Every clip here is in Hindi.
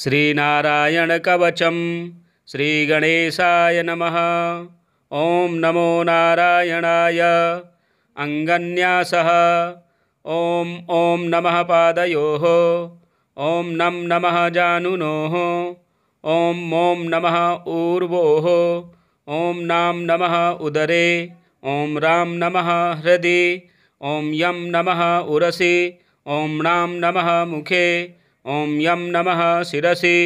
श्रीनारायणकवचं श्रीगणेशाय नमः ॐ नमो नारायणाय अङ्गन्यासः ॐ ॐ नमः पादयोः ॐ नम नमः जानुनोः ॐ मों नमः ऊर्वोः ॐ नाम नमः उदरे ॐ राम नमः हृदि ॐ यं नमः उरसि ॐ नाम नमः मुखे ॐ यम नम शिरसि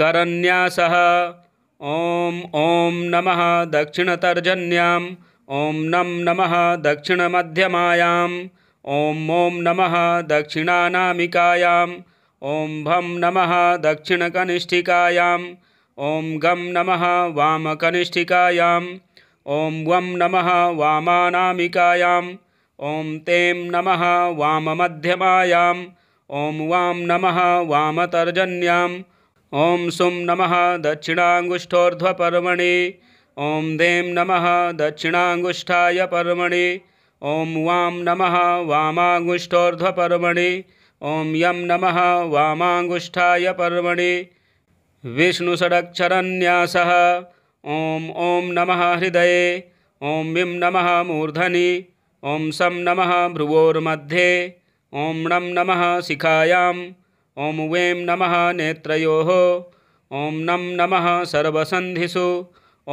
करन्यास ॐ ॐ नम दक्षिणतर्जन्याम् ओं नम नम दक्षिण नमः दक्षिणमध्यमायाम् ॐ ॐ नमः दक्षिणानामिकायाम् ॐ भं नमः दक्षिणकनिष्ठिकायाम् गम नम नमः वामकनिष्ठिकायाम् ॐ वं नमः वामानामिकायाम् ॐ तें वाम मध्यमायां ॐ वां नम वामतर्जन्याम् ओं सुम नम दक्षिणाङ्गुष्ठोर्ध्वपर्वणि ओं देम नम दक्षिणांगुष्ठा पर्वणि ओं वाम नम वामाङ्गुष्ठोर्ध्वपर्वणि ओं यम नम वामाङ्गुष्ठाय पर्वणि विष्णुषडक्षरन्यासः ओं ओं नम हृदय ओं विं नम मूर्धनि ओं सं नम भ्रुवोर्मध्ये ॐ नम नम शिखायां ॐ वेम नम नेत्रयोः ॐ नम नम सर्वसन्धिषु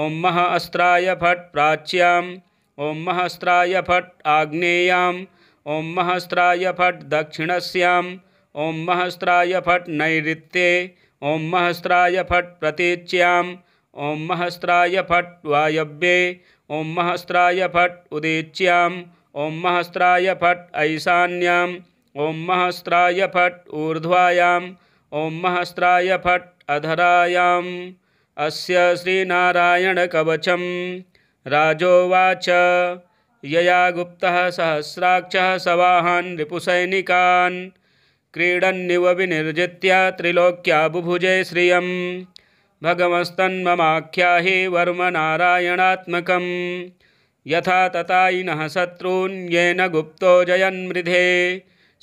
ॐ मह अस्त्राय फट् प्राच्यां ओं महस्त्राय फट् आग्नेयाम् ॐ महस्त्राय फट् दक्षिणस्याम् ॐ महस्त्राय फट् नैऋत्ये ओं महस्त्राय फट् प्रतीच्यां ॐ महस्त्राय फट् वायव्ये ॐ महस्त्राय फट् उदीच्यां ओं महस्त्राय फट् ईशान्या ओं महस्त्राय फट् ऊर्ध्वायां ओं महस्त्राय फट् अधरायां अस्य श्रीनारायणकवचं राजोवाच यया गुप्तः सहस्राक्षः सवाहान् रिपुसैनिकान् क्रीडन्निव विनिर्जित्य त्रिलोक्या बुभुजे श्रियं वर्म वर्मनारायणात्मकम् यथा ततायिनः गुप्त गुप्तो जयन्मृधे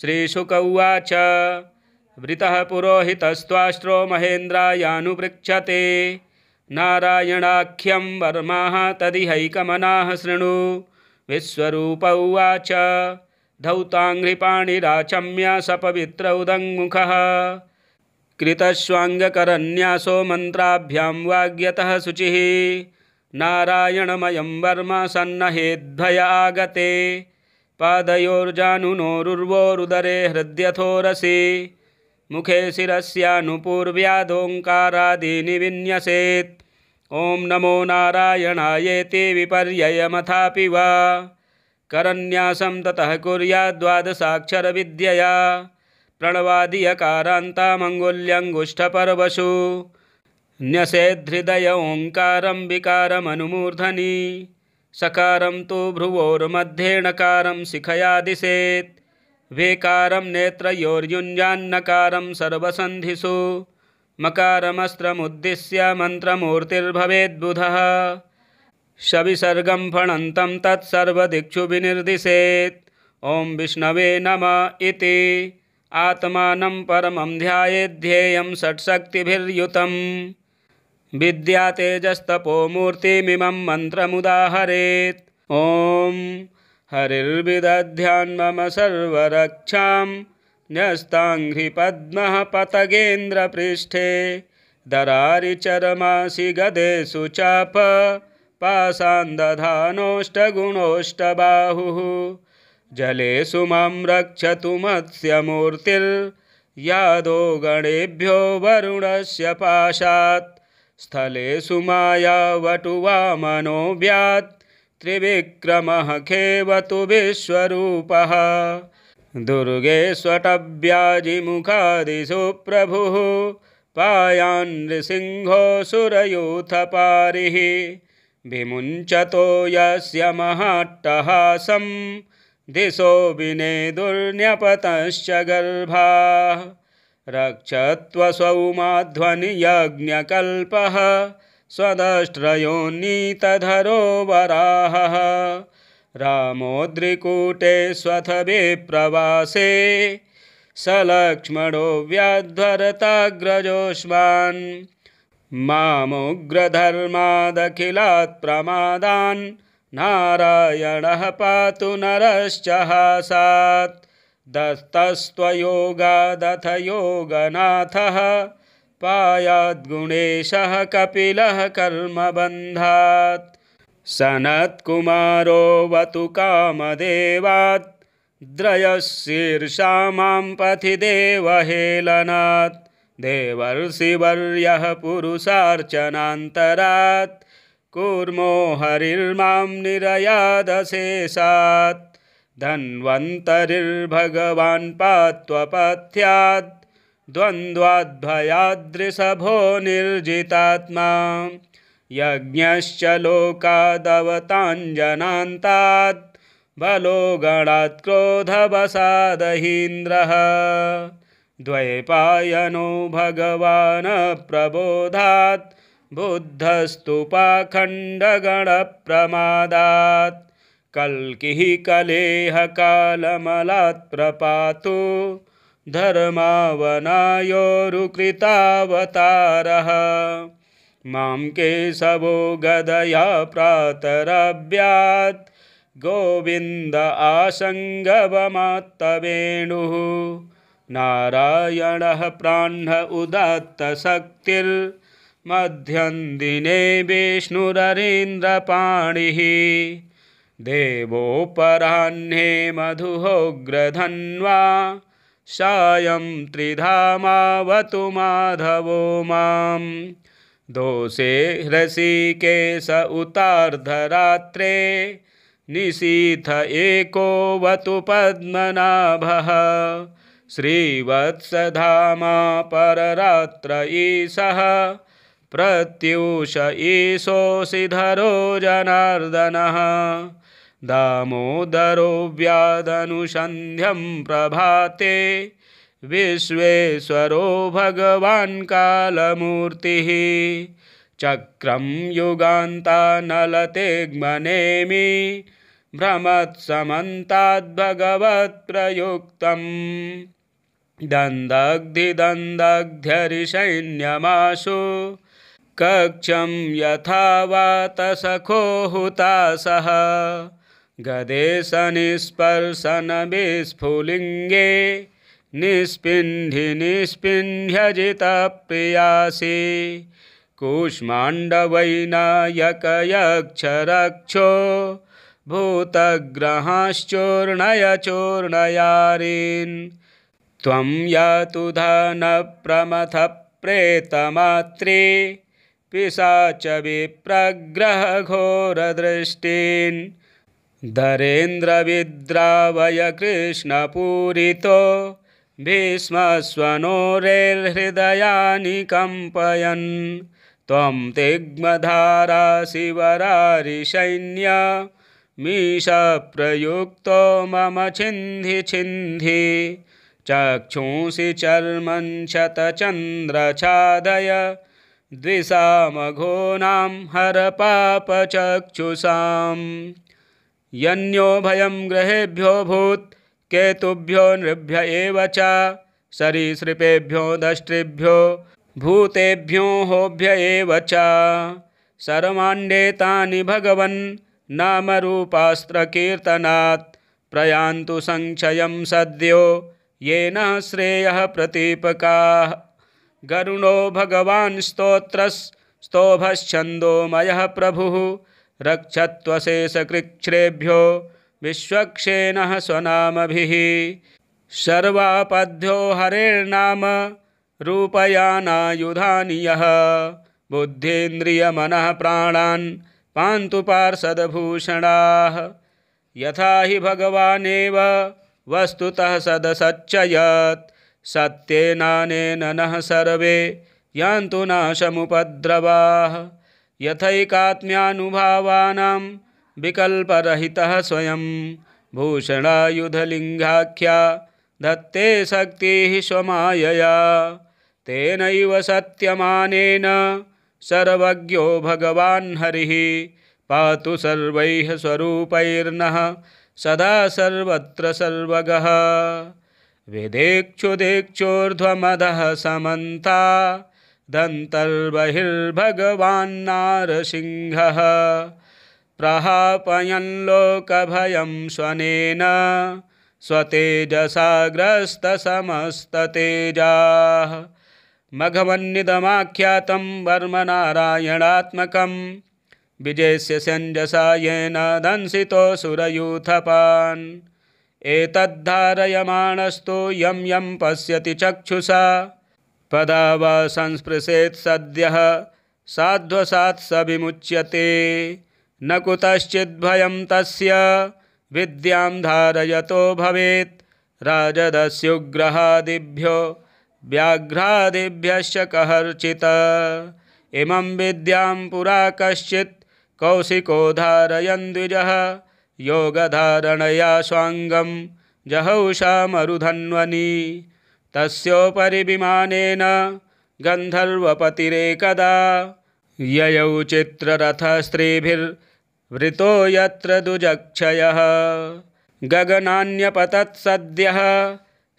श्रीशुक उवाच वृतः पुरोहितस्त्वाष्ट्रो महेन्द्रायानुपृक्षते नारायणाख्यम वर्मा तदिहैकमनाः शृणु विश्व उवाच धौताङ्घ्रिपाणिराचम्य सपवित्र उदङ्मुखः कृतस्वाङ्गकरन्यासो मन्त्राभ्यां वाग्यतः शुचि नारायणमयं वर्म सन्नहेद्भय आगते पादयोर्जानुनोरुर्वोरुदरे हृद्यथोरसि मुखे शिरस्यानुपूर्व्यादोङ्कारादिनिविन्यसेत् ॐ नमो नारायणायेति विपर्ययमथापि वा करन्यासं ततः कुर्याद्वादशाक्षरविद्यया प्रणवादियकारान्तामङ्गुल्यङ्गुष्ठपरवशु न्यसेद्धृदय ओंकारं विकारमनुमूर्धनि सकारं तो भ्रुवोर्मध्येणकारं शिखया दिशेत् वेकारं नेत्रयोर्युञ्जान्नकारं सर्वसन्धिषु मकारमस्त्रमुद्दिश्य मन्त्रमूर्तिर्भवेद्बुधः शविसर्गं फणन्तं तत्सर्वदिक्षु विनिर्दिशेत् ॐ विष्णवे नम इति आत्मानं परमं ध्यायेध्येयं षट्शक्तिभिर्युतम् विद्या मन्त्रमुदाहरेत् ॐ हरिर्विदध्यान् मम सर्वरक्षां न्यस्ताङ्घ्रिपद्मपतगेन्द्रपृष्ठे दरारि चरमासि गदेषु चापपासान्दधानोष्ट जलेषु मां रक्षतु गणेभ्यो वरुणस्य पाशात् स्थले सुमाया व्यात् त्रिविक्रमः खेवतु विश्वरूपः दुर्गेष्वटव्याजिमुखादि सुप्रभुः पाया सुरयूथपारिः विमुञ्चतो यस्य महाट्टहासं दिशो विने दुर्न्यपतश्च गर्भा रक्षत्वसौमाध्वनियज्ञकल्पः स्वदष्ट्रयो नीतधरो रामोद्रिकूटे रामो द्रिकूटे स लक्ष्मणो व्याध्वरताग्रजोष्मान् मामुग्रधर्मादखिलात् प्रमादान् नारायणः पातु हासात् दत्तस्त्वयोगादथ योगनाथः पायाद्गुणेशः कपिलः कर्मबन्धात् सनत्कुमारो वतु कामदेवात् द्रयः शीर्ष मां देवहेलनात् देवर्षिवर्यः पुरुषार्चनान्तरात् कूर्मो हरिर्मां निरयादशेषात् धन्वन्तरिर्भगवान्पात्वपथ्यात् द्वन्द्वाद्वयादृषभो निर्जितात्मा यज्ञश्च लोकादवताञ्जनान्तात् बलो क्रोधवसादहीन्द्रः द्वैपायनो भगवान् प्रबोधात् बुद्धस्तु पाखण्डगणप्रमादात् कल्किहि कलेह पातु धर्मावनायोरुकृतावतारः मां केशवो गदया प्रातरव्यात् गोविन्द आसङ्गभमात्त नारायणः प्राह्न उदत्तशक्तिर्मध्यन्दिने विष्णुररीन्द्रपाणिः देवोपराह्ने मधुहोग्रधन्वा सायं त्रिधामावतु माधवो मां दोषे हृषिकेश उतार्धरात्रे निशीथ एको वतु पद्मनाभः श्रीवत्सधामा पररात्र ईशः प्रत्यूष ईशोऽसिधरो जनार्दनः दामोदरो व्यादनुसन्ध्यं प्रभाते विश्वेश्वरो भगवान् कालमूर्तिः चक्रं युगान्तानलतिग्मनेमि भ्रमत्समन्ताद्भगवत्प्रयुक्तं दन्दग्धिदन्दग्ध्यरिसैन्यमाशु कक्षं यथा वा गदेश निस्पर्शन गदेशनिस्पर्शनविस्फुलिङ्गे निस्पिन्धि निस्पिन्ध्यजिता प्रियासि कूष्माण्डवैनायकयक्षरक्षो भूतग्रहाश्चूर्णयचूर्णयारीन् त्वं यातुधानप्रमथ प्रेतमात्रे पिशाच विप्रग्रहघोरदृष्टिन् धरेन्द्रविद्रावय कृष्णपूरितो भीष्मस्वनोरेर्हृदयानि कम्पयन् त्वं तिग्मधाराशिवरारिसैन्य मीशप्रयुक्तो मम छिन्धि छिन्धि चक्षुंसि चर्मतचन्द्र चादय द्विषा ग्रहेभ्यो भूत केतुभ्यो नृभ्य च सरीसृपेभ्यो दष्टृभ्यो भूतेभ्यो होभ्य एव च सर्वाण्डे तानि भगवन् नामरूपास्त्रकीर्तनात् प्रयान्तु संक्षयं सद्यो येन श्रेयः गरुणो भगवान् स्तोत्रस्तोभश्छन्दोमयः प्रभु रक्षत्वशेषकृच्छ्रेभ्यो विश्वक्षेणः स्वनामभिः सर्वापद्यो हरेर्नाम रूपयानायुधानि यः बुद्धीन्द्रियमनः प्राणान् पान्तु पार्षदभूषणाः यथा हि भगवानेव वस्तुतः सदसच्चयत् सत्येनानेन नः सर्वे यान्तु नाशमुपद्रवाः यथैकात्म्यानुभावानां विकल्परहितः स्वयं भूषणायुधलिङ्गाख्या धत्ते शक्तिः स्वमायया तेनैव सत्यमानेन सर्वज्ञो भगवान् हरिः पातु सर्वैः स्वरूपैर्नः सदा सर्वत्र सर्वगः विदेक्षुदेक्षोर्ध्वमदः समन्ता दन्तर्बहिर्भगवान्नारसिंहः प्राहापयन्लोकभयं स्वनेन स्वतेजसाग्रस्तसमस्ततेजाः मघवन्निदमाख्यातं वर्मनारायणात्मकं विजयस्य सञ्जसा येन दंसितो सुरयूथपान् एतद्धारयमाणस्तु यं यं पश्यति चक्षुषा पद व संस्पृशेत् सद्य साध्वसात् विमुच्यते न कुतश्चिद्भयं तस् विद्यां धारयतो भवेत् राजदस्युग्रहादिभ्यो व्याघ्रादिभ्य कहर्चित् इमं विद्यां पुरा कौशिको धारय द्विज योगधारणया स्वांगं जहौषा मरुधन्वनी तस्योपरि विमानेन गन्धर्वपतिरेकदा ययौ चित्ररथस्त्रीभिर्वृतो यत्र दुजक्षयः गगनान्यपतत्सद्यः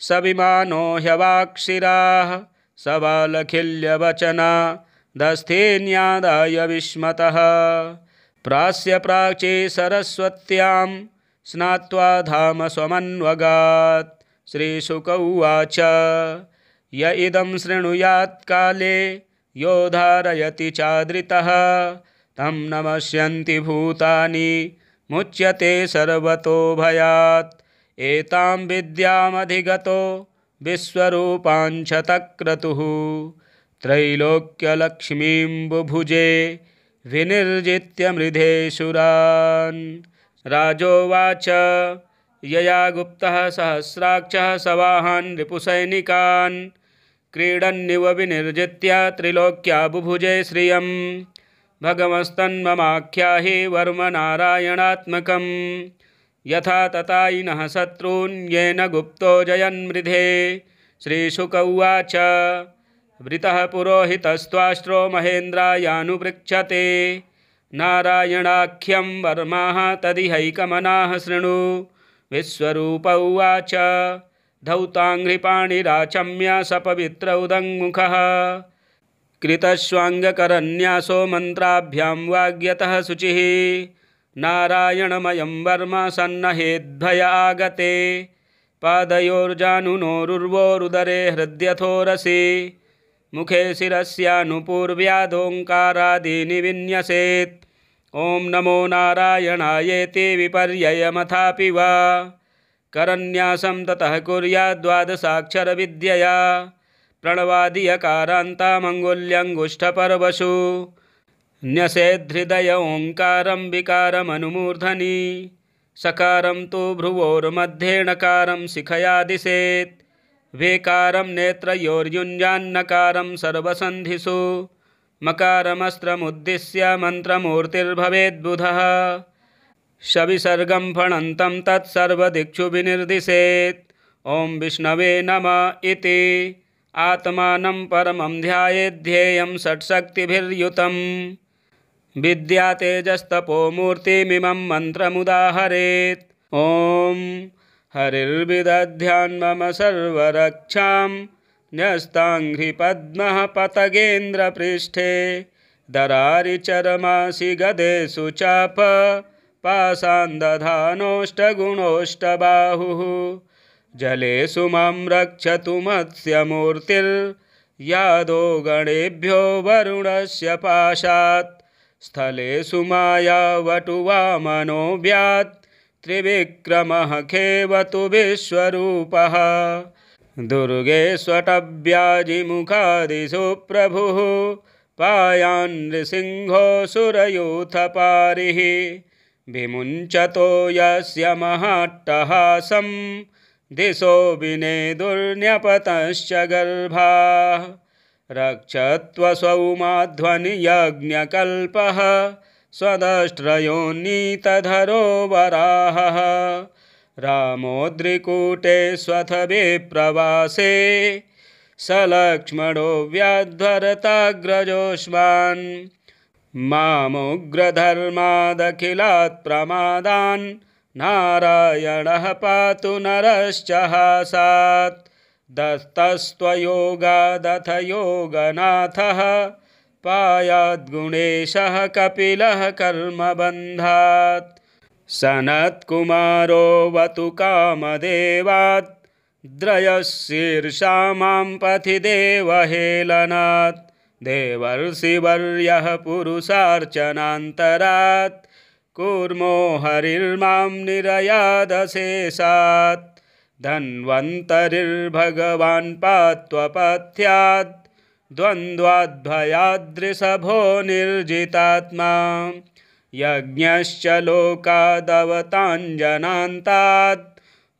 स विमानो ह्यवाक्षिराः स बालखिल्यवचना दस्थेन्यादाय विस्मतः प्रास्य प्राचे सरस्वत्यां स्नात्वा धाम स्वमन्वगात् श्रीशुक उवाच य इदं शृणुयात्काले यो धारयति चादृतः तं नमस्यन्ति भूतानि मुच्यते सर्वतो भयात् एतां विद्यामधिगतो विश्वरूपाञ्च तक्रतुः त्रैलोक्यलक्ष्मीं बुभुजे विनिर्जित्य मृधे सुरान् राजोवाच यया गुप्ता सहस्राक्ष सवाहन रिपुसैनिकान् क्रीडन्निव विनिर्जित्य त्रिलोक्या बुभुजे श्रियं भगवस्तन्ममाख्याहि वर्मनारायणात्मकं यथा ततायिन शत्रून गुप्त जयन्मृधे श्रीशुक उवाच वृत पुरोहितस्त्वाष्ट्रो महेन्द्रायानुपृक्षते नारायणाख्यम वर्मा तदिहैकमनाः शृणु विश्वरूप उवाच धौताङ्घ्रिपाणिराचम्य सपवित्र उदङ्मुखः कृतस्वाङ्गकरन्यासो मन्त्राभ्यां वाग्यतः शुचिः नारायणमयं वर्म सन्नहेद्भय आगते पादयोर्जानुनोरुर्वोरुदरे हृदयथोरसी मुखे शिरस्यानुपूर्व्यादोङ्कारादीनि विन्यसेत् ॐ नमो नारायणायेति विपर्ययमथापि वा करन्यासं ततः कुर्याद्वादशाक्षरविद्यया प्रणवादियकारान्तामङ्गुल्यङ्गुष्ठपर्वशु न्यसेद्धृदय ओङ्कारं विकारमनुमूर्धनि सकारं तु भ्रुवोर्मध्येणकारं शिखया दिशेत् नेत्रयोर्युञ्जान्नकारं सर्वसन्धिषु मकारमस्त्रुद्दिश्य मन्त्रमूर्तिर्भवेद्बुधः शविसर्गम फणंत तत्सर्वदिक्षु विनिर्दिशेत् ॐ विष्णवे नम इति आत्मानं परमं ध्यायेध्येयं षट्शक्तिभिर्युतं विद्या तेजस्तपोमूर्तिमिमं मन्त्रमुदाहरेत् ॐ हरिर्विदध्यान्मम सर्वक्षा न्यस्ताङ्घ्रिपद्मपतगेन्द्रपृष्ठे दरारि चरमासि गदेषु चापपाशान्दधानोष्ट गुणोष्ट बाहुः जलेषु मां रक्षतु गणेभ्यो वरुणस्य पाशात् स्थलेषु मायावटु व्यात् त्रिविक्रमः खेवतु विश्वरूपः दुर्गेष्वटव्याजिमुखादि सुप्रभुः पाया नृसिंहोऽसुरयूथपारिः विमुञ्चतो यस्य महाट्टहासं दिशो विने दुर्न्यपतश्च गर्भा रक्षत्वसौ माध्वनियज्ञकल्पः स्वदष्ट्रयो नीतधरो रामोद्रिकूटे द्रिकूटे स्वथभिप्रवासे सलक्ष्मणो व्याध्वरताग्रजोष्मान् मामुग्रधर्मादखिलात् प्रमादान् नारायणः पातु नरश्च नरश्चहासात् दत्तस्त्वयोगादथ योगनाथः पायाद्गुणेशः कपिलः कर्मबन्धात् सनत्कुमारो वतु कामदेवात् द्रयः शीर्षा मां देवहेलनात् देवर्षिवर्यः पुरुषार्चनान्तरात् कूर्मो हरिर्मां निरयादशेषात् धन्वन्तरिर्भगवान् पात्वपथ्यात् द्वन्द्वाद्भयाद्रिषभो निर्जितात्मा यज्ञश्च लोकादवताञ्जनान्तात्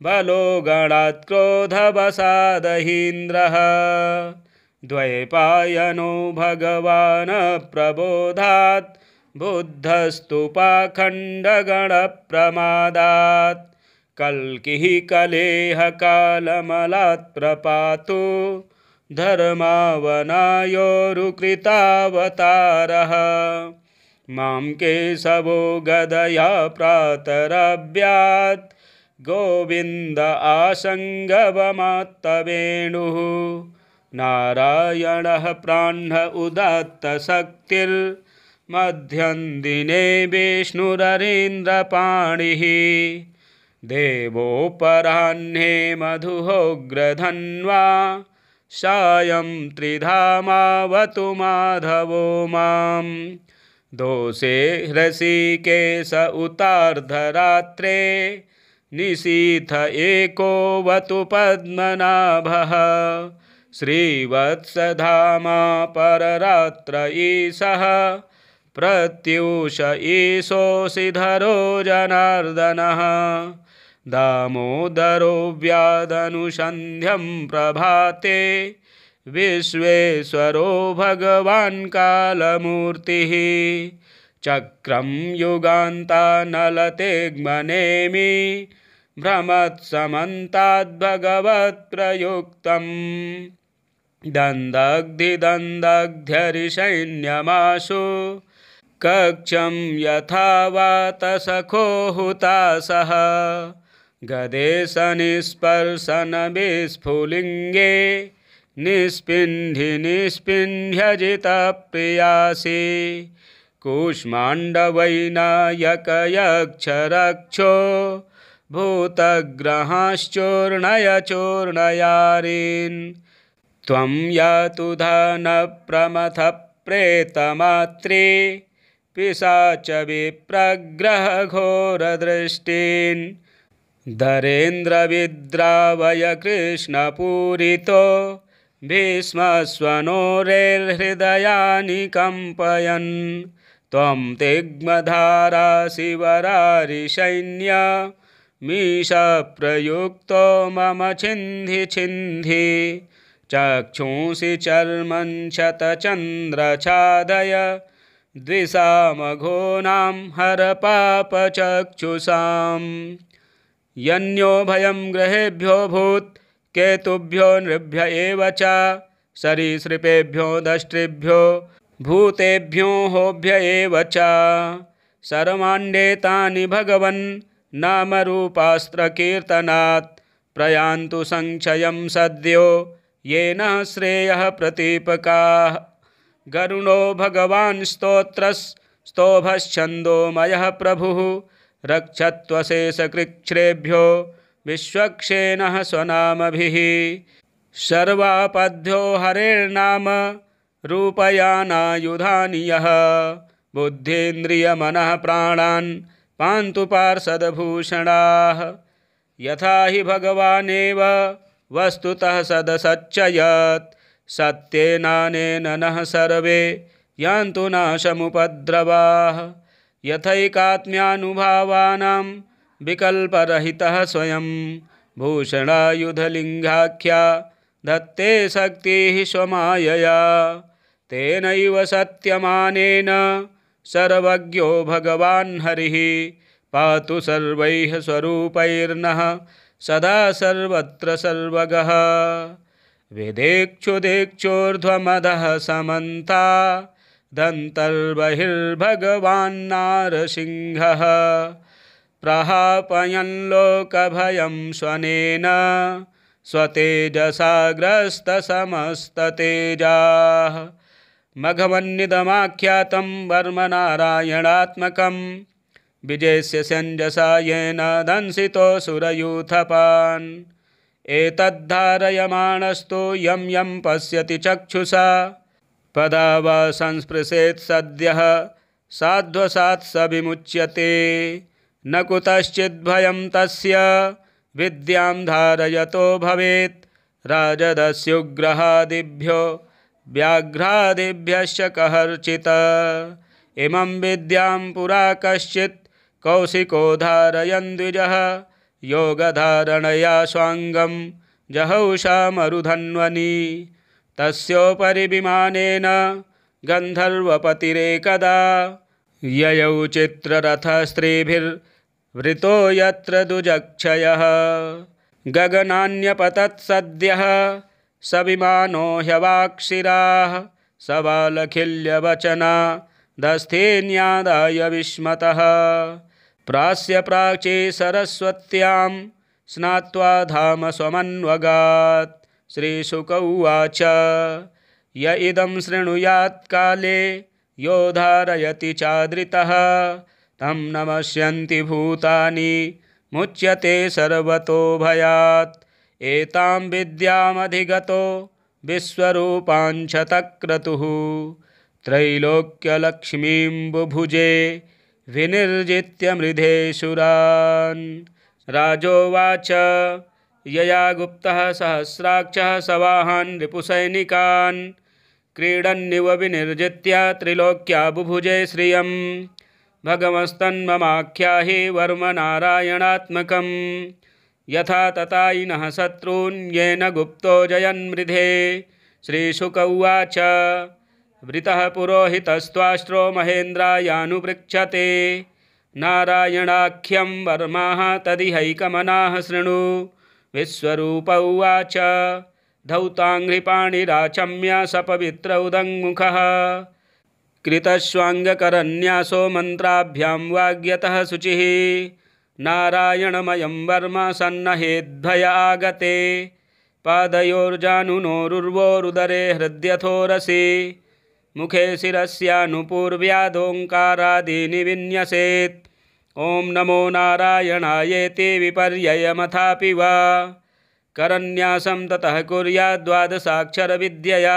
बलो क्रोधवसादहीन्द्रः द्वैपायनो भगवान् प्रबोधात् बुद्धस्तु पाखण्डगणप्रमादात् कल्किः कलेह प्रपातु धर्मावनायोरुकृतावतारः मां केशवो गदया प्रातरव्यात् गोविन्द आशङ्गवमात्त वेणुः नारायणः प्राह्ण उदत्तशक्तिर्मध्यन्दिने देवो देवोपराह्ने मधुहोग्रधन्वा सायं त्रिधामावतु माधवो माम् दोषे हृषिकेश उतार्धरात्रे निशीथ एको वतु पद्मनाभः पर पररात्र ईशः प्रत्यूष सिधरो जनादन दामोदरो व्यादनुसंध्यम प्रभाते विश्वेश्वरो भगवान् कालमूर्तिः चक्रं युगान्तानलतिग्मनेमि भ्रमत्समन्ताद्भगवत्प्रयुक्तं दन्दग्धिदन्दग्ध्यरिसैन्यमाशु कक्षं यथा वा तसखो सह निस्पिन्धि निस्पिन्ध्यजितप्रियासि कूष्माण्डवैनायकयक्षरक्षो भूतग्रहाश्चूर्णयचूर्णयारीन् त्वं यातुधनप्रमथप्रेतमात्रे पिशाच विप्रग्रहघोरदृष्टिन् धरेन्द्रविद्रावय कृष्णपूरितो भीष्मस्वनो रेर्हृदयानि कम्पयन् त्वं तिग्मधारासिवरारिसैन्य मीशप्रयुक्तो मम छिन्धि छिन्धि चक्षुंसि चर्मतचन्द्रछादय शतचन्द्रछादय मघोनां हरपापचक्षुषां यन्योभयं गृहेभ्यो भूत् केतुभ्यो नृभ्य एव च सरीसृपेभ्यो दष्टृभ्यो भूतेभ्यो होभ्य एव च सर्वाण्डे तानि भगवन् नामरूपास्त्रकीर्तनात् प्रयान्तु सद्यो ये नेय प्रतीपका गरुणो भगवान् स्तोत्रस्तोभश्छन्दोमयः प्रभुः विश्वक्षेन स्वनाम शर्वापद्यो हरेर्नाम रूपयानायुधानि यः बुद्धेन्द्रियमनः प्राणान् पान्तु पार्षदभूषणाः यथा हि भगवानेव वस्तुतः सदसच्चयत् सत्येनानेन नः सर्वे यान्तु नाशमुपद्रवाः यथैकात्म्यानुभावानां विकल्परहितः स्वयं भूषणायुधलिङ्गाख्या धत्ते शक्तिः स्वमायया तेनैव सत्यमानेन सर्वज्ञो भगवान् हरिः पातु सर्वैः स्वरूपैर्नः सदा सर्वत्र सर्वगः विदेक्षुदेक्षोर्ध्वमदः समन्ता दन्तर्बहिर्भगवान्नारसिंहः प्रहापयन् स्वन स्वनेन स्वतेजसा ग्रस्तसमस्ततेजाः मघवन्निदमाख्यातं वर्मनारायणात्मकं विजयस्य सञ्जसा येन दंसितो सुरयूथपान् एतद्धारयमाणस्तु यं पश्यति चक्षुषा पदा व संस्पृशेत् सद्यः साध्वसात् विमुच्यते न कुतश्चिद्भयं तस्य विद्यां धारयतो भवेत् राजदस्युग्रहादिभ्यो व्याघ्रादिभ्य कहर्चि इमं विद्यां पुरा कश्चित् कौशिको धारयन् द्विज योगधारणया स्वांगं जहौषा मरुधन्वनि तस्ोपरी विम गन्धर्वपतिरेकदा ययौ चित्ररथस्त्रीभिर् वृतो यत्र दुजक्षय गगनान्यपतत्सद्यः स विमानो ह्यवाक्षिराः स बालखिल्यवचना धस्थेन्यादाय विस्मतः प्रास्य प्राची सरस्वत्यां स्नात्वा धाम स्वमन्वगात् श्रीशुक उवाच य इदं शृणुयात्काले यो चादृतः तम नमस्यन्ति भूतानि मुच्यते सर्वतो भयात् एतां विद्यामधिगतो विश्वरूपाञ्च तक्रतुः त्रैलोक्यलक्ष्मीं बुभुजे विनिर्जित्य मृधे सुरान् राजोवाच यया गुप्तः सहस्राक्षः सवाहान् रिपुसैनिकान् क्रीडन्निव विनिर्जित्य त्रिलोक्या बुभुजे श्रियम् वर्म नारायणात्मक यथा ततायिनः गुप्त गुप्तो जयन्मृधे श्रीशुक उवाच वृत पुरोहितस्त्वाश्रो महेन्द्रायानुपृक्षते नारायणाख्यम वर्मा तदिहकमना शृणु विश्व उवाच धौताङ्घ्रिपाणिराचम्य सपित्र उदंगुख कृतस्वाङ्गकरन्यासो मंत्राभ्यां वाग्यतः शुचिः नारायणमयं वर्म सन्नहेद्भय आगते पादयोर्जानुनोरुर्वोरुदरे हृद्यथोरसि मुखे शिरस्यानुपूर्व्यादोङ्कारादीनिविन्यसेत् ओं नमो नारायणायेति विपर्ययमथापि वा करन्यासं ततः विद्यया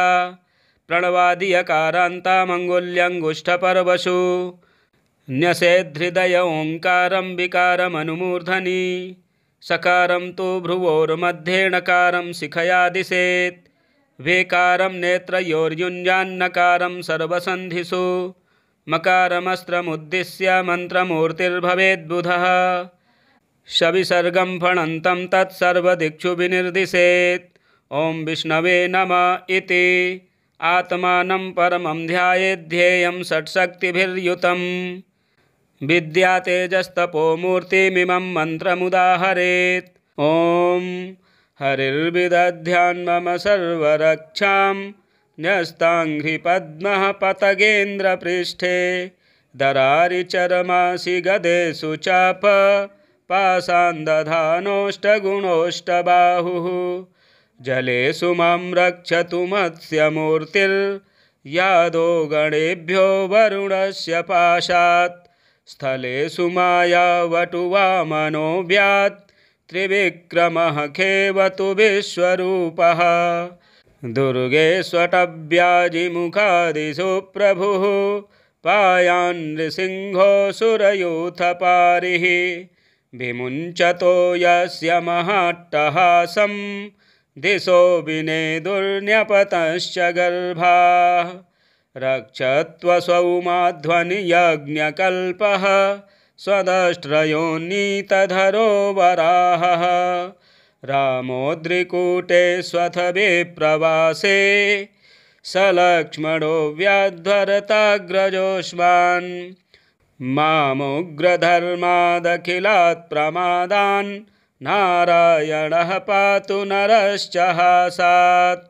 प्रणवादियकारान्तामङ्गुल्यङ्गुष्ठपरवशु न्यसेद्धृदय ओङ्कारं विकारमनुमूर्धनि सकारं तु भ्रुवोर्मध्येणकारं शिखयादिशेत् वेकारं नेत्रयोर्युञ्जान्नकारं सर्वसन्धिषु मकारमस्त्रमुद्दिश्य मन्त्रमूर्तिर्भवेद्बुधः शविसर्गं फणन्तं तत्सर्वदिक्षु विनिर्दिशेत् ॐ विष्णवे नम इति आत्मानं परमं ध्यायेध्येयं षट्शक्तिभिर्युतं विद्या तेजस्तपो मूर्तिमिमं मन्त्रमुदाहरेत् ॐ हरिर्विदध्यान् मम सर्वरक्षां न्यस्ताङ्घ्रिपद्मः पतगेन्द्रपृष्ठे दरारि चरमासि गदेषु चाप पाशान्दधानोष्ट जलेषु मां रक्षतु गणेभ्यो वरुणस्य पाशात् स्थलेषु मायावटु वामनो व्यात् त्रिविक्रमः खेवतु विश्वरूपः दुर्गेष्वटव्याजिमुखादि सुप्रभुः पायान्नृसिंहोऽसुरयूथ सुरयूथपारिः विमुञ्चतो यस्य महाट्टहासम् दिशो विने दुर्न्यपतश्च गर्भा रक्षत्वसौमाध्वनियज्ञकल्पः स्वदष्ट्रयो नीतधरो वराहः रामोद्रिकूटे स्वथ विप्रवासे लक्ष्मणो व्याध्वरताग्रजोष्मान् मामुग्रधर्मादखिलात् नारायणः पातु नरश्चासात्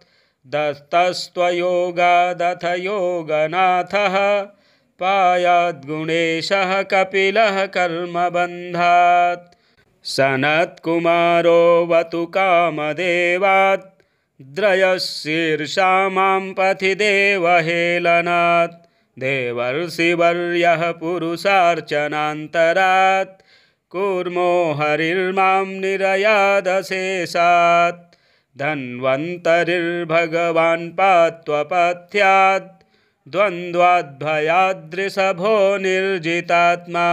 दत्तस्त्वयोगादथ योगनाथः पायाद्गुणेशः कपिलः कर्मबन्धात् सनत्कुमारो वतु कामदेवात् द्रयः शीर्षा मां देवहेलनात् देवर्षिवर्यः पुरुषार्चनान्तरात् कूर्मो हरिर्मां निरयादशेषात् धन्वन्तरिर्भगवान् पात्वपथ्यात् द्वन्द्वाद्वयादृषभो निर्जितात्मा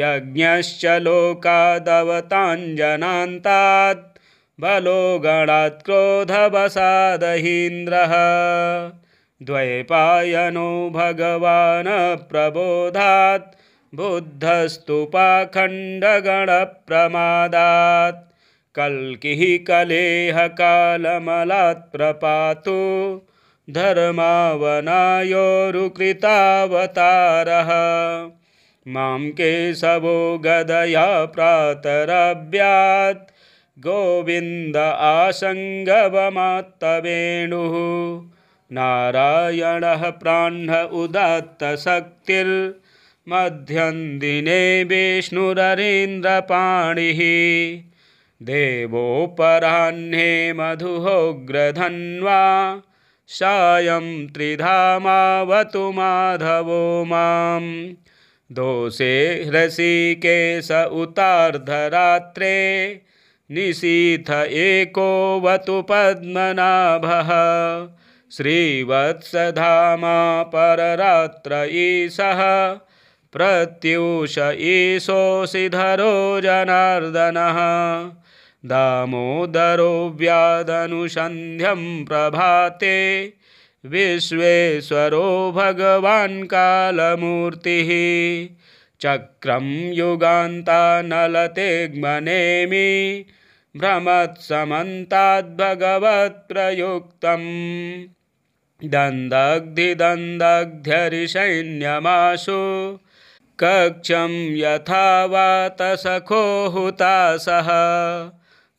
यज्ञश्च लोकादवताञ्जनान्तात् बलो गणात् क्रोधवसादहीन्द्रः भगवान् प्रबोधात् बुद्धस्तुपाखण्डगणप्रमादात् कल्किः कलेह प्रपातु धर्मावनायोरुकृतावतारः मां केशवो गदया प्रातरव्यात् गोविन्द आसङ्गमात्त नारायणः प्राह्न उदात्त दिने विष्णुरिंद्रपाणी देवोपराह्ने मधुहोग्रधन्वा सायं त्रिधामावतु माधवो मां दोषे हृषिकेश उतार्धरात्रे निशीथ एको वतु पद्मनाभः श्रीवत्सधामा पररात्र ईशः प्रत्यूष ईशोऽसिधरो जनार्दनः दामोदरो व्यादनुसन्ध्यं प्रभाते विश्वेश्वरो भगवान् कालमूर्तिः चक्रं ग्मनेमि भ्रमत्समन्ताद्भगवत्प्रयुक्तम् दन्दग्धिदग्ध्यरिसैन्यमाशु कक्षम यथा वातसखो हुतासः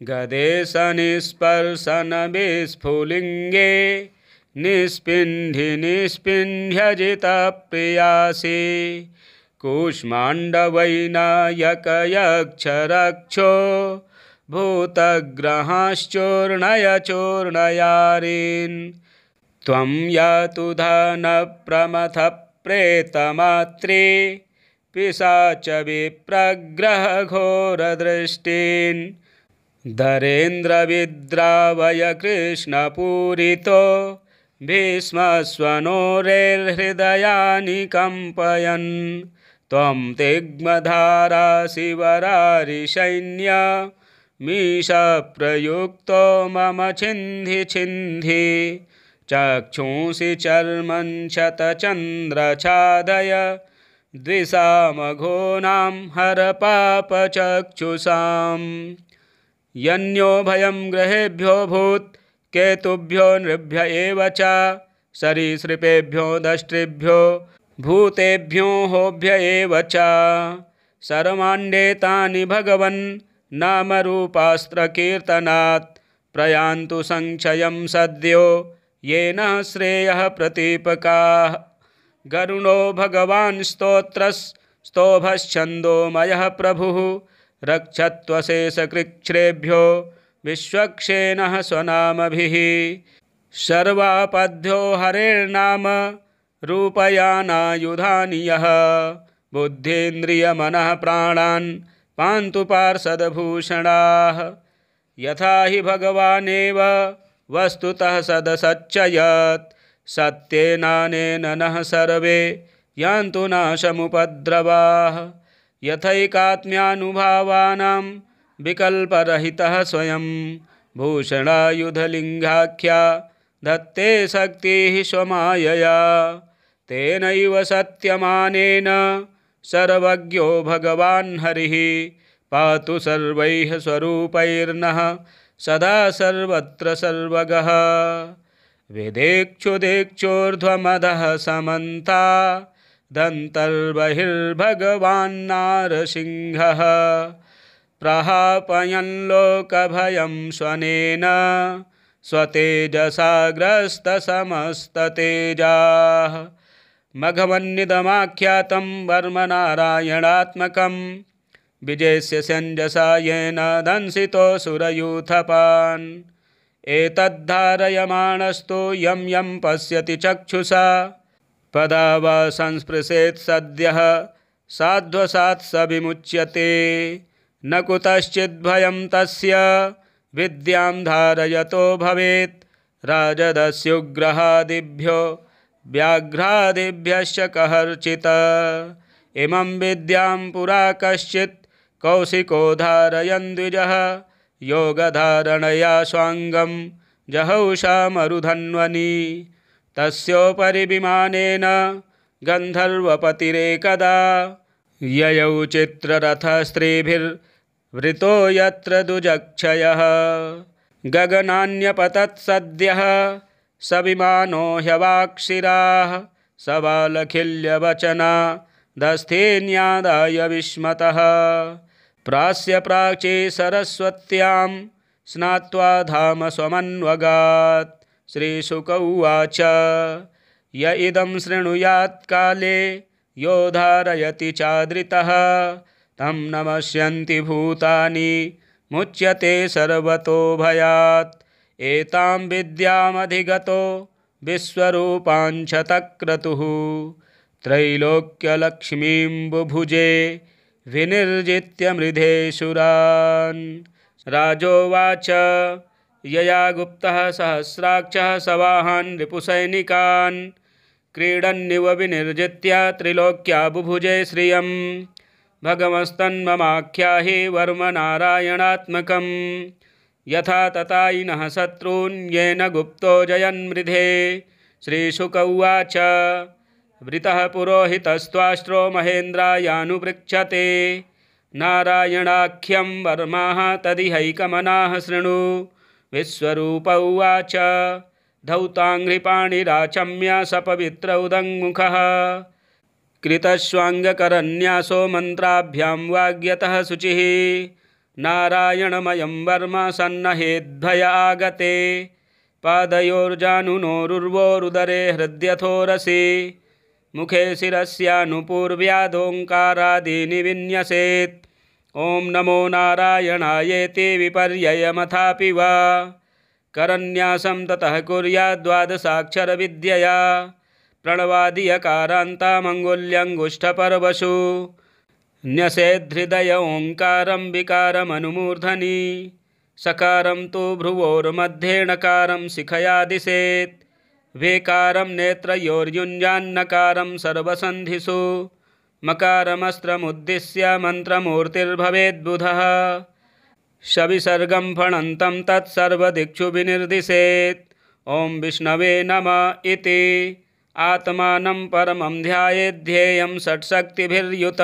गदेश निस्पर्शन विस्फुलिंगे निस्पिन्धि निस्पिन्ध्यजित प्रियासी कूष्माण्डवैनायकयक्षरक्षो भूतग्रहाश्चूर्णयचूर्णयारीन् त्वं प्रमथ धनप्रमथप्रेतमात्रे पिशा च विप्रग्रहघोरदृष्टीन् धरेन्द्रविद्रावय कृष्णपूरितो भीष्मस्वनोरेर्हृदयानि कम्पयन् त्वं तिग्मधाराशिवरारिसैन्य मीशप्रयुक्तो मम छिन्धि छिन्धि चक्षुंसि चर्मतचन्द्रछादय द्विसामघोनां हरपापचक्षुषां यो भय ग्रहेभ्यो भूत केतुभ्यो नृभ्य एव च सरीसृपेभ्यो दष्टृभ्यो भूतेभ्यो होभ्य एव च प्रयान्तु सद्यो येन श्रेयः प्रतीपकाः गरुणो भगवान् स्तोत्रस्तोभश्छन्दोमयः प्रभु रक्षत्वशेषकृक्षेभ्यो विश्वक्षेणः स्वनामभिः सर्वापद्यो हरेर्नाम रूपयानायुधानि यः बुद्धीन्द्रियमनः प्राणान् पान्तु पार्षदभूषणाः यथा हि भगवानेव वस्तुतः सदसच्चयत् सत्येनानेन नः सर्वे यान्तु नाशमुपद्रवाः यथैकात्म्यानुभावानां विकल्परहितः स्वयं भूषणायुधलिङ्गाख्या धत्ते शक्तिः स्वमायया तेनैव सत्यमानेन सर्वज्ञो भगवान् हरिः पातु सर्वैः स्वरूपैर्नः सदा सर्वत्र सर्वगः वेदेक्षुदेक्षोर्ध्वमदः समन्ता दन्तर्बहिर्भगवान्नारसिंहः प्रहापयन् लोकभयं स्वनेन स्वतेजसा ग्रस्तसमस्ततेजाः मघवन्निदमाख्यातं वर्मनारायणात्मकं विजयस्य सञ्जसा येन दंसितो सुरयूथपान् एतद्धारयमाणस्तु यं यं पश्यति चक्षुषा पदा वा संस्पृशेत् सद्यः साध्वसात् स विमुच्यते न कुतश्चिद्भयं तस्य विद्यां धारयतो भवेत् राजदस्युग्रहादिभ्यो व्याघ्रादिभ्यश्च कहर्चित इमं विद्यां पुरा कश्चित् कौशिको धारयन् द्विजः योगधारणया स्वाङ्गं जहौषा मरुधन्वनी तस्योपरि विमानेन गन्धर्वपतिरेकदा ययौ चित्ररथस्त्रीभिर्वृतो यत्र गगनान्यपतत् सद्यः स विमानो ह्यवाक्षिराः स दस्थेन्यादाय विस्मतः प्रास्य प्राची सरस्वत्यां स्नात्वा धाम स्वमन्वगात् श्रीशुक उवाच य इदं शृणुयात् काले यो धारयति चादृतः तं नमस्यन्ति भूतानि मुच्यते सर्वतो भयात् एतां विद्यामधिगतो विश्वरूपाञ्छतक्रतुः त्रैलोक्यलक्ष्मीं बुभुजे विनिर्जित्यमृधे शूरान् राजोवाच यया गुप्त सहस्राक्ष सवाहान् रिपुसैनिकान् क्रीडन्व विनिर्जित्य त्रिलोक्या बुभुजे श्रियं वर्म नारायणात्मक यथा ततायिनः शत्रून् गुप्त जयन्मृधे श्रीशुक उवाच वृत पुरोहितस्त्वाष्ट्रो महेन्द्रायानुपृक्षते नारायणाख्यम वर्मा तदिहैकमनाः शृणु विश्वरूप उवाच धौताङ्घ्रिपाणिराचम्य सपवित्र उदङ्मुखः कृतस्वाङ्गकरन्यासो मन्त्राभ्यां वाग्यतः शुचिः नारायणमयं वर्म सन्नहेद्भय आगते पादयोर्जानुनोरुर्वोरुदरे हृद्यथोरसि मुखे शिरस्यानुपूर्व्याधोङ्कारादिनिविन्यसेत् ओं नमो नारायणायेति विपर्ययमथापि वा करन्यासं ततः प्रणवादीयकारांता प्रणवादियकारान्तामङ्गुल्यङ्गुष्ठपर्वशु न्यसेद्धृदय ओंकार विकारमूर्धनी सकारं तो भ्रुवोर्मध्येणकारं शिखया दिशेत् वेकारं नेत्रयोर्युञ्जान्नकारं सर्वसन्धिषु मकारमस्त्रुद्दिश्य मन्त्रमूर्तिर्भवेद्बुधः शविसर्गं फणन्तं तत्सर्वदिक्षु विनिर्दिशेत् ओं विष्णवे नम इति आत्मानं परम ध्याध्येय षट्शक्तिर्युत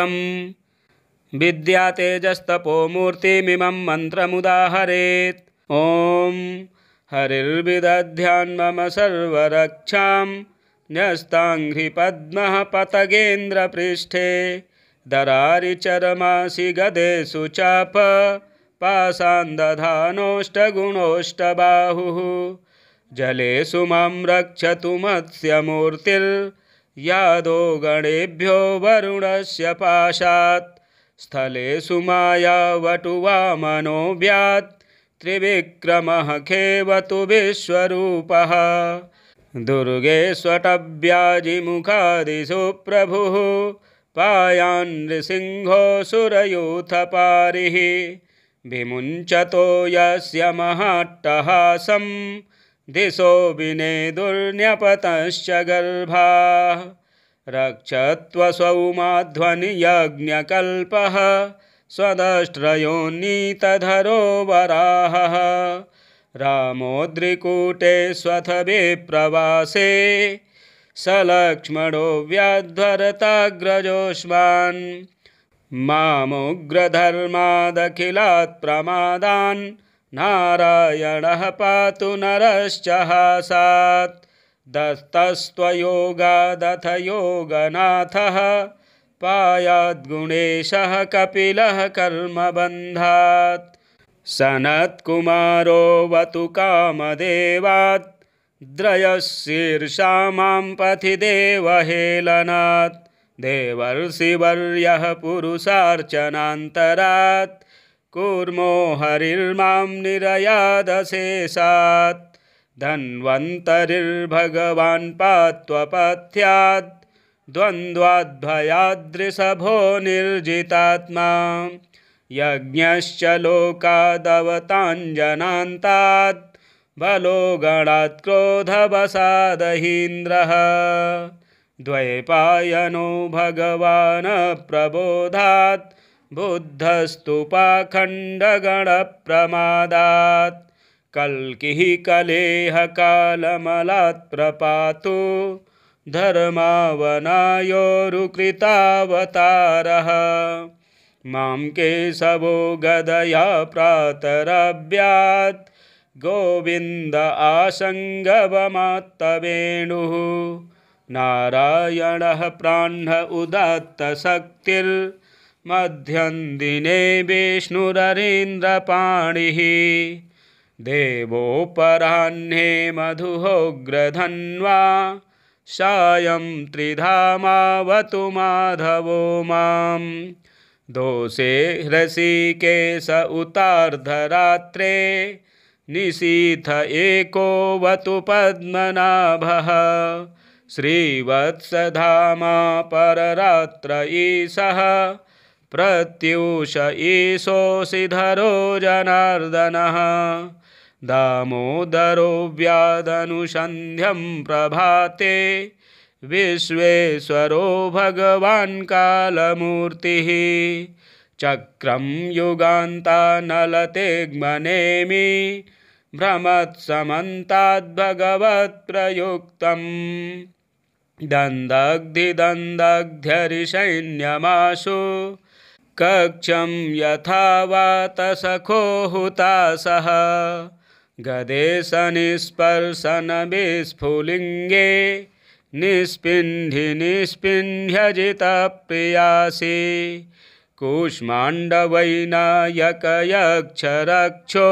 विद्या तेजस्तपोमूर्तिमिमं मन्त्रमुदाहरेत् ओम हरिर्विदध्यान् मम सर्वरक्षां न्यस्ताङ्घ्रिपद्मः पतगेन्द्रपृष्ठे दरारि चरमासि गदेषु चापपासान्दधानोष्ट गुणोष्ट बाहुः जलेषु मां रक्षतु गणेभ्यो वरुणस्य पाशात् स्थलेषु मायावटु वामनो व्यात् त्रिविक्रमः खेवतु विश्वरूपः दुर्गेष्वटव्याजिमुखादि सुप्रभुः सुरयूथपारिः विमुञ्चतो यस्य महाट्टहासं दिशो विने दुर्न्यपतश्च गर्भाः रक्षत्वसौमाध्वनियज्ञकल्पः स्वदष्ट्रयो रामोद्रिकूटे वराहः रामोद्रिकूटे मामुग्रधर्मादखिलात्प्रमादान् स्वथ विप्रवासे लक्ष्मणो व्याध्वरताग्रजोष्मान् मामुग्रधर्मादखिलात् प्रमादान् नारायणः पातु नरश्चहासात् दत्तस्त्वयोगादथ योगनाथः पायाद्गुणेशः कपिलः कर्मबन्धात् सनत्कुमारो वतु कामदेवात् द्रयः शीर्षा मां देवहेलनात् देवर्षिवर्यः पुरुषार्चनान्तरात् कूर्मो हरिर्मां निरयादशेषात् धन्वन्तरिर्भगवान् पात्वपथ्यात् द्वन्द्वाद्वयादृशभो निर्जितात्मा यज्ञश्च लोकादवताञ्जनान्तात् बलो गणात् क्रोधवसादहीन्द्रः द्वैपायनो भगवान् प्रबोधात् बुद्धस्तु पाखण्डगणप्रमादात् कल्किः कलेह प्रपातु धर्मावनायोरुकृतावतारः मां केशवो गदया प्रातरव्यात् गोविन्द आसङ्गभमात्त नारायणः प्राह्ण उदत्तशक्तिर्मध्यन्दिने विष्णुररीन्द्रपाणिः देवोपराह्ने मधुहोग्रधन्वा सायं त्रिधामावतु माधवो मां दोषे हृषिकेश उतार्धरात्रे निशीथ एको वतु पद्मनाभः श्रीवत्सधामा पररात्र ईशः प्रत्यूष धरो जनार्दनः दामोदरो व्यादनुसन्ध्यं प्रभाते विश्वेश्वरो भगवान् कालमूर्तिः चक्रं युगान्तानलतिग्मनेमि भ्रमत्समन्ताद्भगवत्प्रयुक्तम् दन्दग्धिदग्ध्यरिसैन्यमाशु कक्षं यथा वा तसखो सः गदेशनिस्पर्शनविस्फुलिङ्गे निस्पिन्धि निस्पिन्ध्यजितप्रियासि कूष्माण्डवैनायकयक्षरक्षो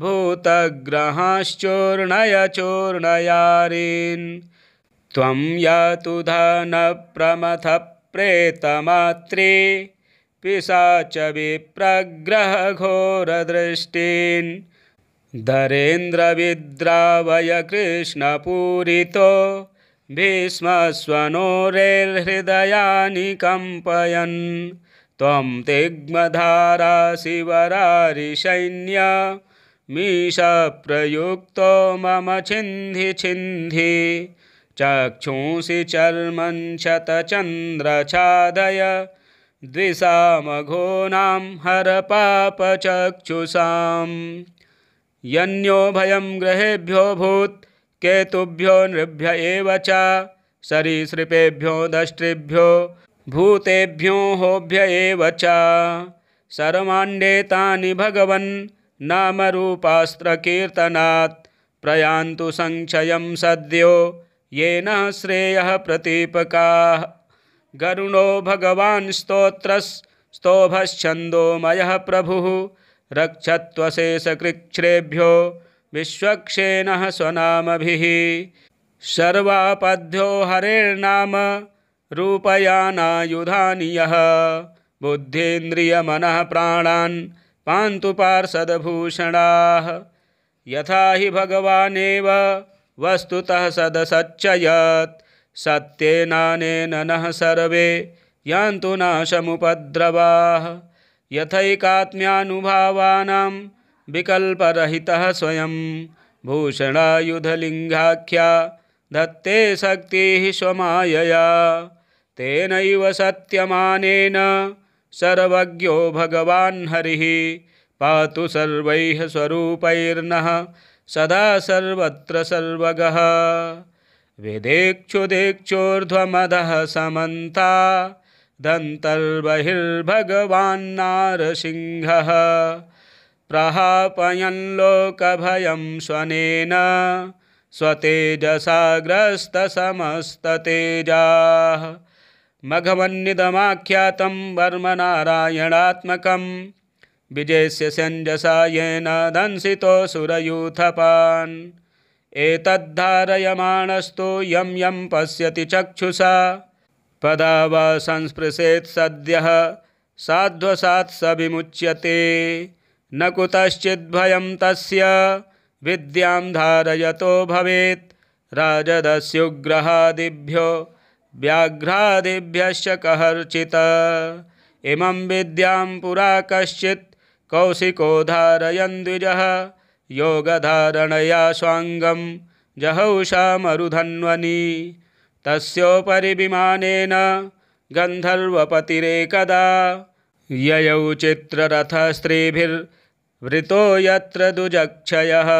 भूतग्रहाश्चूर्णयचूर्णयारीन् त्वं यातु धनप्रमथ प्रेतमात्रे पिशाच विप्रग्रहघोरदृष्टिन् दरेन्द्रविद्रावय कृष्णपूरितो भीष्मस्वनोरेर्हृदयानि कम्पयन् त्वं तिग्मधाराशिवरारिसैन्य मीशप्रयुक्तो मम छिन्धि छिन्धि चक्षुंसि चर्मतचन्द्रछादय द्विषा मघोनां यो भय ग्रहेभ्यो भूत केतुभ्यो नृभ्य एव च सरीसृपेभ्यो दष्टृभ्यो भूतेभ्यो होभ्य एव च सर्वाण्डे तानि भगवन् नामरूपास्त्रकीर्तनात् प्रयान्तु संक्षयं सद्यो येन श्रेयः प्रतीपकाः गरुणो भगवान् स्तोत्रस् स्तोभश्छन्दोमयः रक्षत्वशेषकृच्छ्रेभ्यो विश्वक्षेणः स्वनामभिः शर्वापद्यो हरेर्नाम रूपयानायुधानि यः बुद्धीन्द्रियमनः प्राणान् पान्तु पार्षदभूषणाः यथा हि भगवानेव वस्तुतः सदसच्चयत् सत्येनानेन नः सर्वे यान्तु नाशमुपद्रवाः यथैकात्म्यानुभावानां विकल्परहितः स्वयं भूषणायुधलिङ्गाख्या धत्ते शक्तिः स्वमायया तेनैव सत्यमानेन सर्वज्ञो भगवान् हरिः पातु सर्वैः स्वरूपैर्नः सदा सर्वत्र सर्वगः वेदेक्षुदेक्षोर्ध्वमदः समन्ता दन्तर्बहिर्भगवान्नारसिंहः प्रहापयन् लोकभयं स्वनेन स्वतेजसा ग्रस्तसमस्ततेजाः मघवन्निदमाख्यातं वर्मनारायणात्मकं विजयस्य सञ्जसा येन दंसितो सुरयूथपान् एतद्धारयमाणस्तु यं पश्यति चक्षुषा पद व संस्पृशेत सद्य साध्वसात् सभिमुच्यते न कुतश्चिद्भयं तस्य विद्यां धारयतो भवेत् राजदस्युग्रहादिभ्यो इमं विद्यां पुरा कौशिको धारय द्विज योगधारणया स्वांगं जहौषा मरुधन्वनी तस्योपरि विमानेन गन्धर्वपतिरेकदा ययौ चित्ररथस्त्रीभिर्वृतो यत्र दुजक्षयः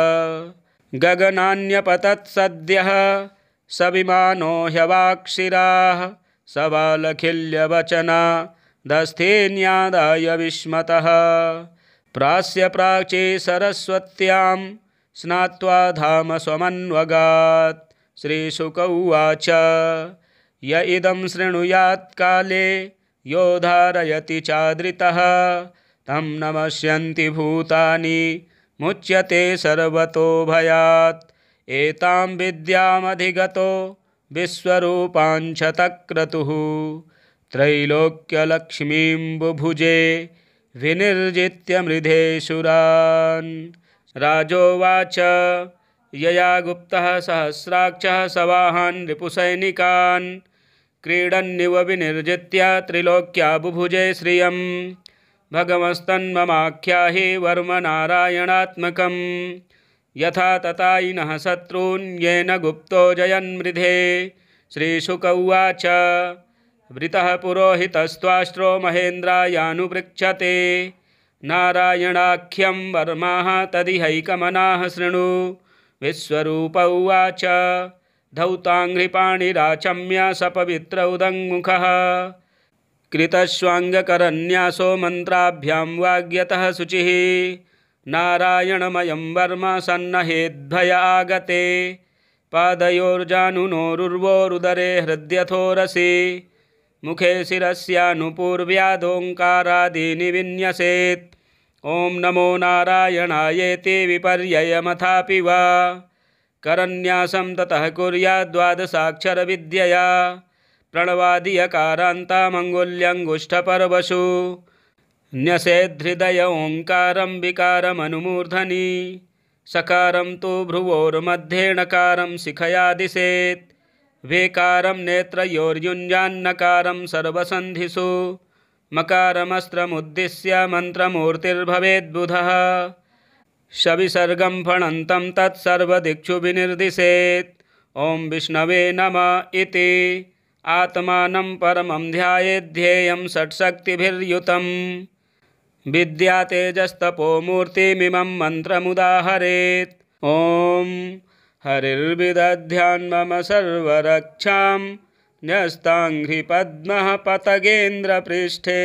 गगनान्यपतत्सद्यः स विमानो ह्यवाक्षिराः स बालखिल्यवचना दस्थेन्यादाय विस्मतः प्रास्य प्राचे सरस्वत्यां स्नात्वा धाम स्वमन्वगात् श्रीशुक उवाच य इदम शृणुयात्काले यो धारयति चादृतः तं नमस्यन्ति भूतानि मुच्यते सर्वतो भयात् एतां विद्यामधिगतो विश्वरूपाञ्छतक्रतुः त्रैलोक्यलक्ष्मीं बुभुजे विनिर्जित्य मृधे सुरान् राजोवाच यया सहस्राक्ष सहस्राक्षः सवाहान् क्रीडन्व क्रीडन्निव बुभुजे त्रिलोक्या बुभुजे वर्म नारायणात्मक यथा ततायिनः शत्रून गुप्त जयन्मृधे श्रीशुक उवाच वृत पुरोहितस्त्वाष्ट्रो महेन्द्रायानुपृक्षते नारायणाख्यम वर्मा तदिहैकमनाः शृणु विश्वरूप उवाच धौताङ्घ्रिपाणिराचम्या सपवित्रौदङ्मुखः कृतस्वाङ्गकरन्यासो मन्त्राभ्यां वाग्यतः शुचिः नारायणमयं वर्म सन्नहेद्भय आगते पादयोर्जानुनोरुर्वोरुदरे हृद्यथोरसि मुखे शिरस्यानुपूर्व्यादोङ्कारादीनि विन्यसेत् ओं नमो नारायणायेति विपर्ययमथापि वा करन्यासं ततः कुर्याद्वादशाक्षरविद्यया प्रणवादियकारान्तामङ्गुल्यङ्गुष्ठपरवशु न्यसेद्धृदय ओङ्कारं विकारमनुमूर्धनि सकारं तु भ्रुवोर्मध्येणकारं शिखयादिशेत् वेकारं नेत्रयोर्युञ्जान्नकारं सर्वसन्धिषु मकारमस्त्रमुद्दिश्य मन्त्रमूर्तिर्भवेद्बुधः शविसर्गं फणन्तं तत्सर्वदिक्षु विनिर्दिशेत् ॐ विष्णवे नम इति आत्मानं परमं ध्यायेध्येयं षट्शक्तिभिर्युतं विद्या तेजस्तपोमूर्तिमिमं मन्त्रमुदाहरेत् ॐ हरिर्विदध्यान्मम सर्वरक्षाम् न्यस्ताङ्घ्रिपद्मः पतगेन्द्रपृष्ठे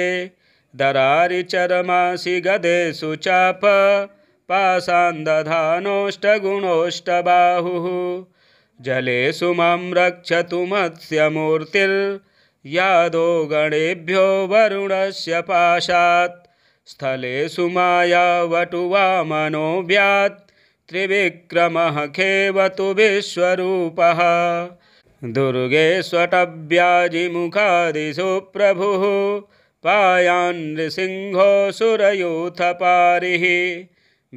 दरारि चरमासि गदेषु चापपासान्दधानोष्ट गुणोष्ट बाहुः जलेषु मां रक्षतु गणेभ्यो वरुणस्य पाशात् स्थलेषु मायावटु व्यात् त्रिविक्रमः खेवतु विश्वरूपः दुर्गे दुर्गेष्वटव्याजिमुखादि सुप्रभुः पाया सुरयूथपारिः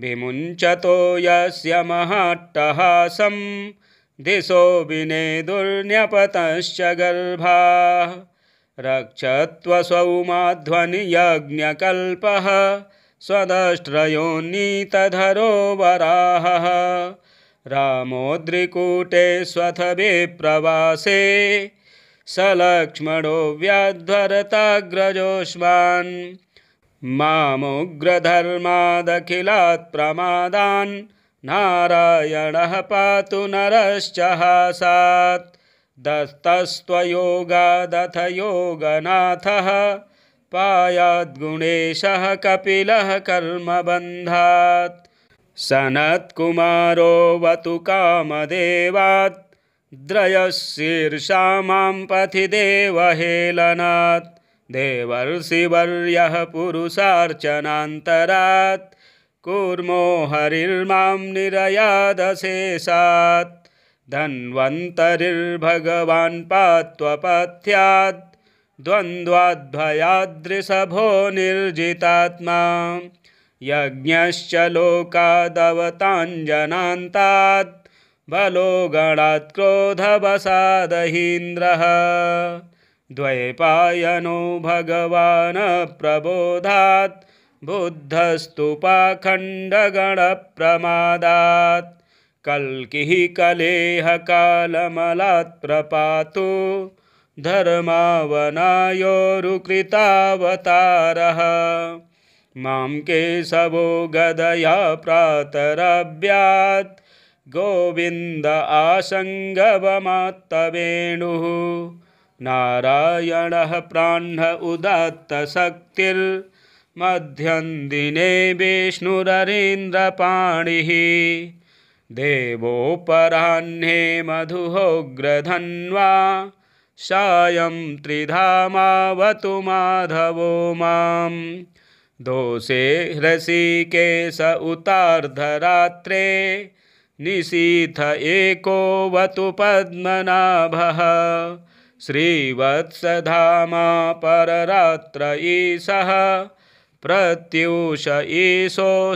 विमुञ्चतो यस्य महाट्टहासं दिशो विने गर्भा गर्भाः यज्ञकल्पः स्वदष्ट्रयो नीतधरो वराहः रामोऽद्रिकूटे स्वथवे प्रवासे सलक्ष्मणो व्याध्वरताग्रजोऽस्मान् मामुग्रधर्मादखिलात् प्रमादान् नारायणः पातु नरश्च हासात् दत्तस्त्वयोगादथ योगनाथः पायाद्गुणेशः कपिलः कर्मबन्धात् सनत्कुमारो वतु कामदेवात् द्रयः शीर्षा मां देवहेलनात् देवर्षिवर्यः पुरुषार्चनान्तरात् कूर्मो हरिर्मां निरयादशेषात् धन्वन्तरिर्भगवान् पात्वपथ्यात् द्वन्द्वाद्वयादृषभो निर्जितात्मा यज्ञश्च लोकादवताञ्जनान्तात् बलो क्रोधवसादहीन्द्रः द्वैपायनो भगवान् प्रबोधात् बुद्धस्तुपाखण्डगणप्रमादात् कल्किः कलेह प्रपातु धर्मावनायोरुकृतावतारः मां केशवो गदया प्रातरव्यात् गोविन्द आसङ्गवमात्तवेणुः नारायणः प्राह्न विष्णुररीन्द्रपाणिः देवो देवोपराह्णे मधुहोग्रधन्वा सायं त्रिधामावतु माधवो माम् दोषे हृषिकेश उतार्धरात्रे निशीथ एको वतु पद्मनाभः श्रीवत्सधामा पररात्र ईश प्रत्यूष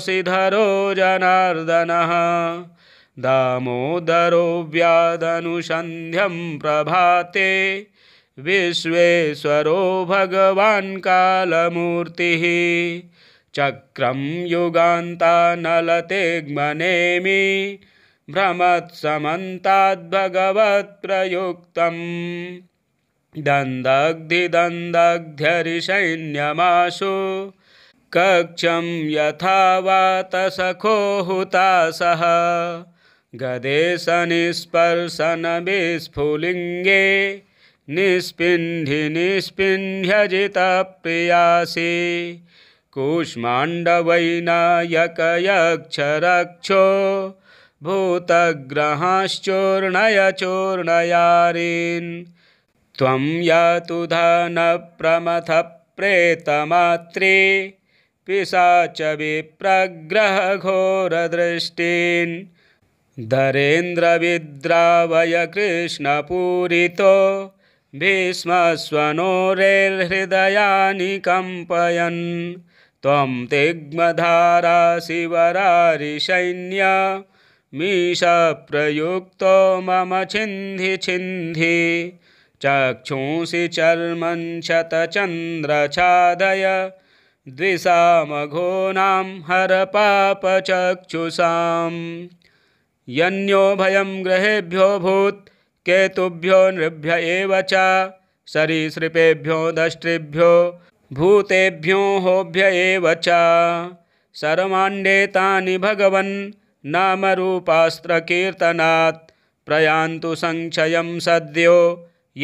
सिधरो जनार्दन दामोदरो व्यादनुसंध्यम प्रभाते विश्वेश्वरो भगवान् कालमूर्तिः चक्रं युगान्ता भ्रमत्समन्ताद्भगवत्प्रयुक्तं दन्दग्धिदन्दग्ध्यरिसैन्यमाशु कक्षं यथा वा तसखो हुता सह गदेशनिस्पर्शन निस्पिन्धि निस्पिन्ध्यजिता प्रियासे कूष्माण्डवैनायकयक्षरक्षो भूतग्रहाश्चूर्णयचूर्णयारीन् त्वं यातु धनप्रमथ प्रेतमात्रे पिशाच विप्रग्रहघोरदृष्टिन् धरेन्द्रविद्रावय कृष्णपूरितो भीष्मस्वनोरेर्हृदयानि कम्पयन् त्वं तिग्मधारा तिग्मधारासिवरारिसैन्य मीषप्रयुक्तो मम चिन्धि छिन्धि चक्षुंसि चर्मं शतचन्द्रछादय मघोनां हरपापचक्षुषां यन्योभयं गृहेभ्यो भूत् केतुभ्यो नृभ्य एव च सरीसृपेभ्यो दष्टृभ्यो भूतेभ्यो होभ्य एव च सर्वाण्येतानि भगवन् नामरूपास्त्रकीर्तनात् प्रयान्तु संक्षयं सद्यो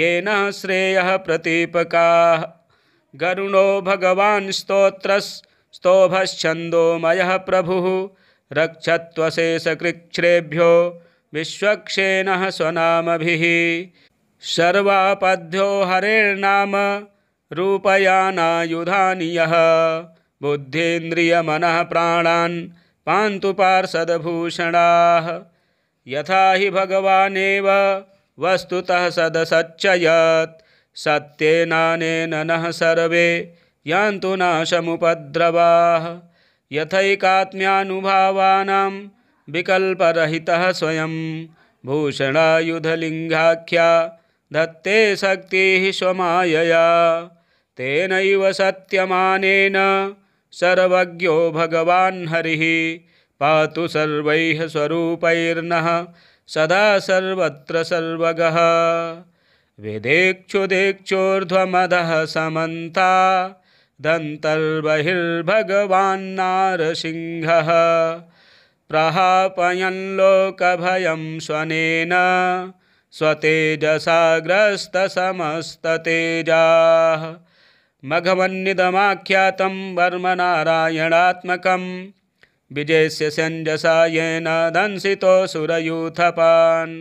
येन श्रेयः प्रतीपका गरुणो भगवान् प्रभु प्रभुः विश्वक्षेणः स्वनामभिः सर्वापद्यो हरेर्नाम रूपयानायुधानि यः बुद्धेन्द्रियमनः प्राणान् पान्तु पार्षदभूषणाः यथा हि भगवानेव वस्तुतः सदसच्चयत् सत्येनानेन नः सर्वे यान्तु नाशमुपद्रवाः यथैकात्म्यानुभावानां विकल्परहितः स्वयं भूषणायुधलिङ्गाख्या धत्ते शक्तिः स्वमायया तेनैव सत्यमानेन सर्वज्ञो भगवान् हरिः पातु सर्वैः स्वरूपैर्नः सदा सर्वत्र सर्वगः वेदेक्षुदेक्षोर्ध्वमदः समन्ता दन्तर्बहिर्भगवान्नारसिंहः प्रहापयन् लोकभयं स्वनेन स्वतेजसा ग्रस्तसमस्ततेजाः मघवन्निदमाख्यातं वर्मनारायणात्मकं विजयस्य सञ्जसा येन दंसितो सुरयूथपान्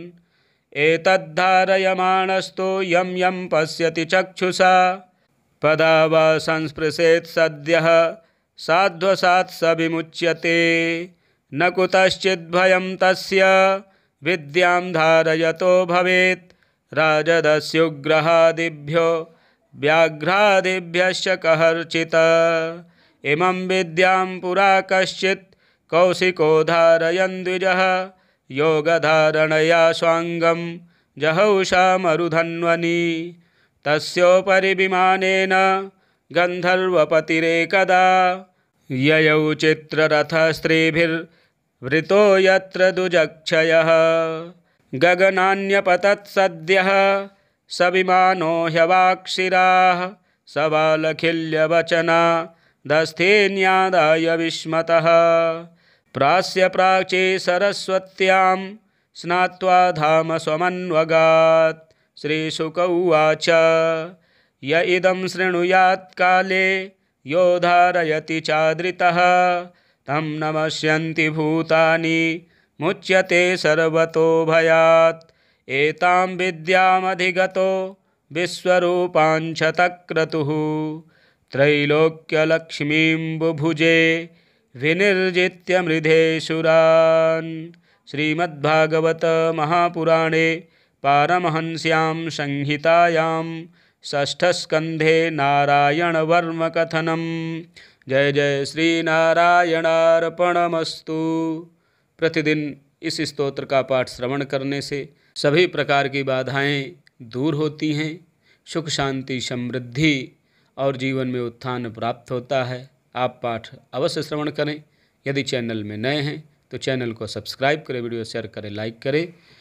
एतद्धारयमाणस्तु यं यं पश्यति चक्षुषा पदा वा संस्पृशेत् सद्यः साध्वसात् विमुच्यते न कुतश्चिद्भयं तस्य विद्यां धारयतो भवेत् राजदस्युग्रहादिभ्यो व्याघ्रादिभ्य कहर्चित इमं विद्यां पुरा कश्चि कौशिको धारय द्विज योगधारणया स्वांगं जहौषा मरुधन्वनि तस्योपरि विमानेन गन्धर्वपतिरेकदा ययौ स्त्री वृतो यत्र दुजक्षयः गगनान्यपतत्सद्यः सविमानो ह्यवाक्षिराः सवालखिल्यवचना दस्थेन्यादाय विस्मतः प्रास्य प्राची सरस्वत्यां स्नात्वा धाम स्वमन्वगात् श्रीशुक उवाच य इदं शृणुयात्काले यो धारयति चादृतः तम न भूतानि मुच्यते सर्वतो भयात् एतां विद्यामधिगतो विश्वरूपाञ्छतक्रतुः त्रैलोक्यलक्ष्मीं बुभुजे विनिर्जित्य मृधे सुरान् श्रीमद्भागवत महापुराणे पारमहंस्यां संहितायां षष्ठस्कन्धे नारायणवर्मकथनम् जय जय श्री नारायणार्पणमस्तु प्रतिदिन इस स्तोत्र का पाठ श्रवण करने से सभी प्रकार की बाधाएं दूर होती हैं सुख शांति समृद्धि और जीवन में उत्थान प्राप्त होता है आप पाठ अवश्य श्रवण करें यदि चैनल में नए हैं तो चैनल को सब्सक्राइब करें वीडियो शेयर करें लाइक करें